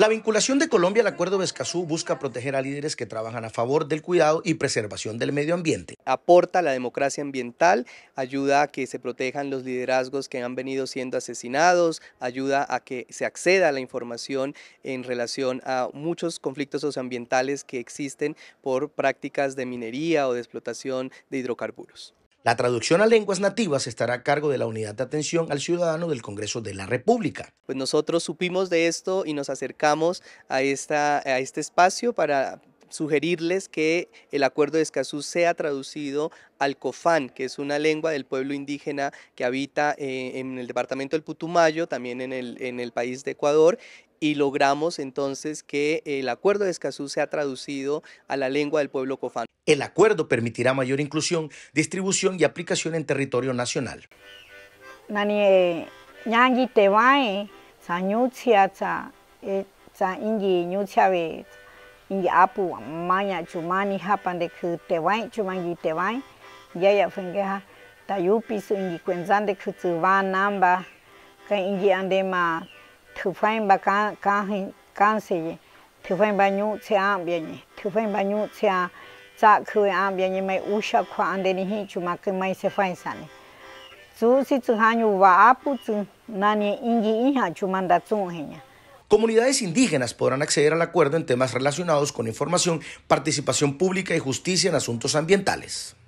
La vinculación de Colombia al Acuerdo de Escazú busca proteger a líderes que trabajan a favor del cuidado y preservación del medio ambiente. Aporta la democracia ambiental, ayuda a que se protejan los liderazgos que han venido siendo asesinados, ayuda a que se acceda a la información en relación a muchos conflictos socioambientales que existen por prácticas de minería o de explotación de hidrocarburos. La traducción a lenguas nativas estará a cargo de la Unidad de Atención al Ciudadano del Congreso de la República. Pues nosotros supimos de esto y nos acercamos a, esta, a este espacio para sugerirles que el acuerdo de Escazú sea traducido al cofán, que es una lengua del pueblo indígena que habita eh, en el departamento del Putumayo, también en el, en el país de Ecuador, y logramos entonces que el acuerdo de Escazú sea traducido a la lengua del pueblo cofán. El acuerdo permitirá mayor inclusión, distribución y aplicación en territorio nacional. Nani, nangi eh, te vai, eh, sa ingi nyu ce apu mañana chumani japande kte vai, chumani te vai, ya ya ingi cuenzan de kte va namba, ingi andema te vai ba kan kan se ye, te vai ba nyu Comunidades indígenas podrán acceder al acuerdo en temas relacionados con información, participación pública y justicia en asuntos ambientales.